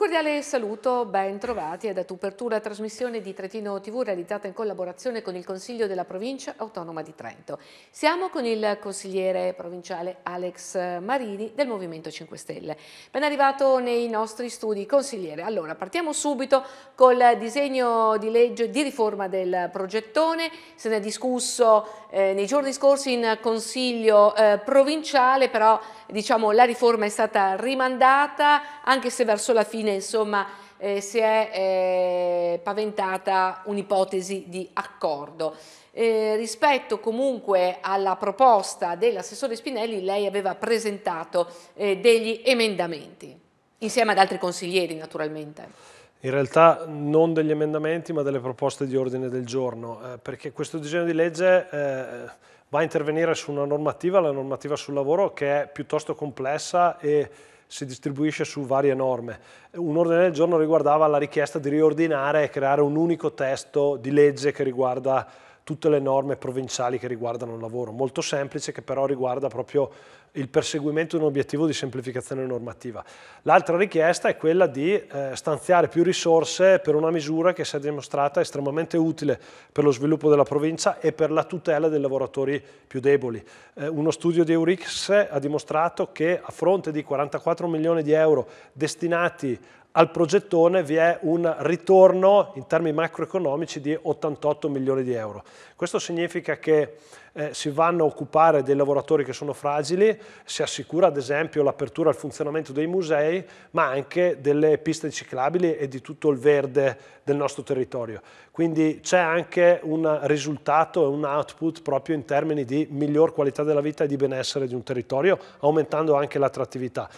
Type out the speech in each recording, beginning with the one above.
Un cordiale saluto, ben trovati ed apertura trasmissione di Trentino TV realizzata in collaborazione con il Consiglio della Provincia Autonoma di Trento. Siamo con il consigliere provinciale Alex Marini del Movimento 5 Stelle. Ben arrivato nei nostri studi. Consigliere, allora partiamo subito col disegno di legge di riforma del progettone. Se ne è discusso eh, nei giorni scorsi in Consiglio eh, provinciale, però diciamo la riforma è stata rimandata anche se verso la fine fine insomma, eh, si è eh, paventata un'ipotesi di accordo. Eh, rispetto comunque alla proposta dell'assessore Spinelli, lei aveva presentato eh, degli emendamenti, insieme ad altri consiglieri naturalmente. In realtà non degli emendamenti ma delle proposte di ordine del giorno, eh, perché questo disegno di legge eh, va a intervenire su una normativa, la normativa sul lavoro, che è piuttosto complessa e si distribuisce su varie norme. Un ordine del giorno riguardava la richiesta di riordinare e creare un unico testo di legge che riguarda tutte le norme provinciali che riguardano il lavoro, molto semplice che però riguarda proprio il perseguimento di un obiettivo di semplificazione normativa. L'altra richiesta è quella di eh, stanziare più risorse per una misura che si è dimostrata estremamente utile per lo sviluppo della provincia e per la tutela dei lavoratori più deboli. Eh, uno studio di Eurix ha dimostrato che a fronte di 44 milioni di euro destinati al progettone vi è un ritorno in termini macroeconomici di 88 milioni di euro. Questo significa che eh, si vanno a occupare dei lavoratori che sono fragili, si assicura ad esempio l'apertura al funzionamento dei musei, ma anche delle piste ciclabili e di tutto il verde del nostro territorio. Quindi c'è anche un risultato e un output proprio in termini di miglior qualità della vita e di benessere di un territorio, aumentando anche l'attrattività.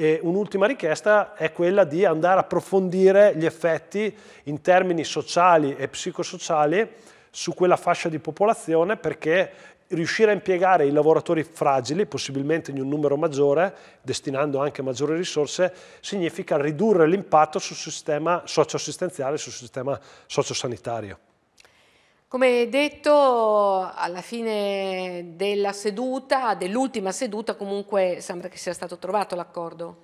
E un'ultima richiesta è quella di andare andare a approfondire gli effetti in termini sociali e psicosociali su quella fascia di popolazione perché riuscire a impiegare i lavoratori fragili, possibilmente in un numero maggiore, destinando anche maggiori risorse, significa ridurre l'impatto sul sistema socioassistenziale, sul sistema sociosanitario. Come detto, alla fine della seduta, dell'ultima seduta, comunque sembra che sia stato trovato l'accordo.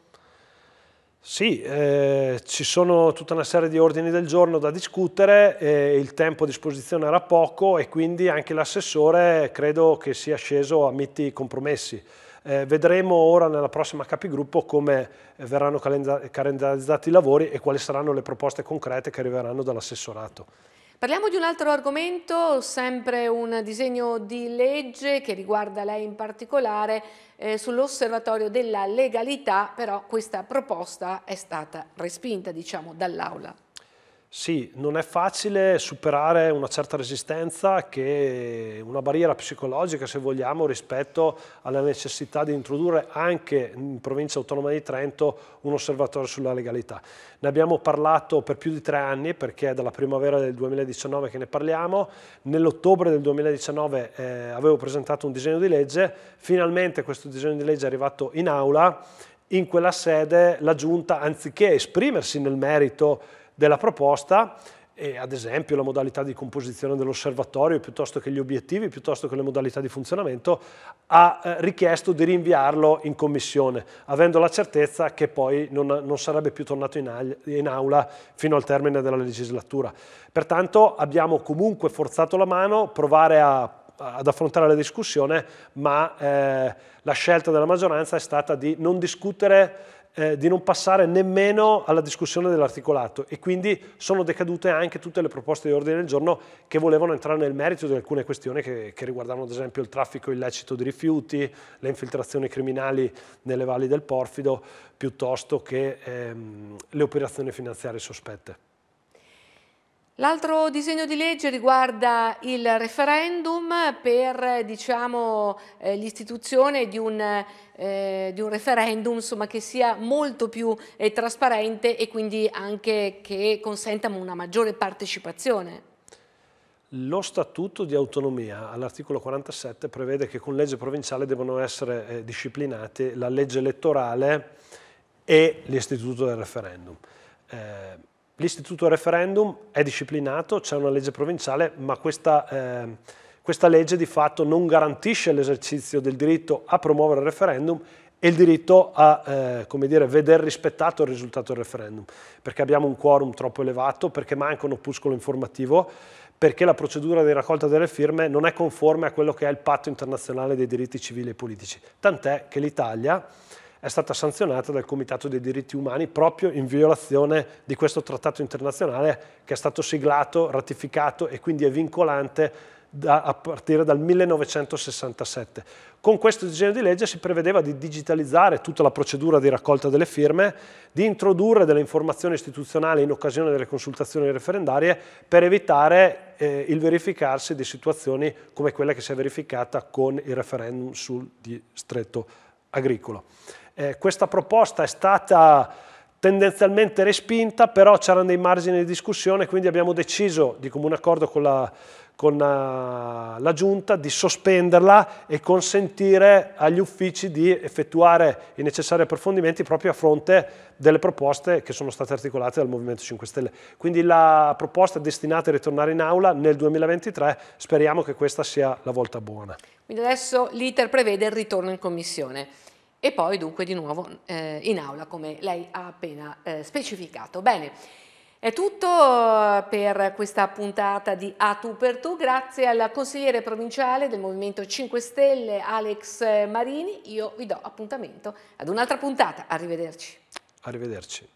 Sì, eh, ci sono tutta una serie di ordini del giorno da discutere, eh, il tempo a disposizione era poco e quindi anche l'assessore credo che sia sceso a miti compromessi. Eh, vedremo ora nella prossima capigruppo come verranno calendarizzati i lavori e quali saranno le proposte concrete che arriveranno dall'assessorato. Parliamo di un altro argomento, sempre un disegno di legge che riguarda lei in particolare eh, sull'osservatorio della legalità, però questa proposta è stata respinta diciamo, dall'Aula. Sì, non è facile superare una certa resistenza che è una barriera psicologica, se vogliamo, rispetto alla necessità di introdurre anche in provincia autonoma di Trento un osservatorio sulla legalità. Ne abbiamo parlato per più di tre anni perché è dalla primavera del 2019 che ne parliamo. Nell'ottobre del 2019 eh, avevo presentato un disegno di legge, finalmente questo disegno di legge è arrivato in aula. In quella sede la Giunta, anziché esprimersi nel merito della proposta, ad esempio la modalità di composizione dell'osservatorio, piuttosto che gli obiettivi, piuttosto che le modalità di funzionamento, ha eh, richiesto di rinviarlo in commissione, avendo la certezza che poi non, non sarebbe più tornato in, in aula fino al termine della legislatura. Pertanto abbiamo comunque forzato la mano, provare a ad affrontare la discussione, ma eh, la scelta della maggioranza è stata di non discutere, eh, di non passare nemmeno alla discussione dell'articolato e quindi sono decadute anche tutte le proposte di ordine del giorno che volevano entrare nel merito di alcune questioni che, che riguardavano ad esempio il traffico illecito di rifiuti, le infiltrazioni criminali nelle valli del Porfido, piuttosto che ehm, le operazioni finanziarie sospette. L'altro disegno di legge riguarda il referendum per diciamo, eh, l'istituzione di un, eh, di un referendum insomma, che sia molto più eh, trasparente e quindi anche che consenta una maggiore partecipazione. Lo statuto di autonomia all'articolo 47 prevede che con legge provinciale devono essere eh, disciplinate la legge elettorale e l'istituto del referendum. Eh, L'istituto referendum è disciplinato, c'è una legge provinciale, ma questa, eh, questa legge di fatto non garantisce l'esercizio del diritto a promuovere il referendum e il diritto a eh, dire, veder rispettato il risultato del referendum, perché abbiamo un quorum troppo elevato, perché manca un opuscolo informativo, perché la procedura di raccolta delle firme non è conforme a quello che è il patto internazionale dei diritti civili e politici. Tant'è che l'Italia è stata sanzionata dal Comitato dei diritti umani proprio in violazione di questo trattato internazionale che è stato siglato, ratificato e quindi è vincolante da, a partire dal 1967. Con questo disegno di legge si prevedeva di digitalizzare tutta la procedura di raccolta delle firme, di introdurre delle informazioni istituzionali in occasione delle consultazioni referendarie per evitare eh, il verificarsi di situazioni come quella che si è verificata con il referendum sul distretto agricolo. Eh, questa proposta è stata tendenzialmente respinta, però c'erano dei margini di discussione, quindi abbiamo deciso di comune accordo con la, con eh, la giunta di sospenderla e consentire agli uffici di effettuare i necessari approfondimenti proprio a fronte delle proposte che sono state articolate dal Movimento 5 Stelle. Quindi la proposta è destinata a ritornare in aula nel 2023, speriamo che questa sia la volta buona. Quindi adesso l'iter prevede il ritorno in commissione e poi dunque di nuovo eh, in aula come lei ha appena eh, specificato. Bene, è tutto eh, per questa puntata di A Tu per Tu, grazie al consigliere provinciale del Movimento 5 Stelle Alex Marini, io vi do appuntamento ad un'altra puntata, arrivederci. Arrivederci.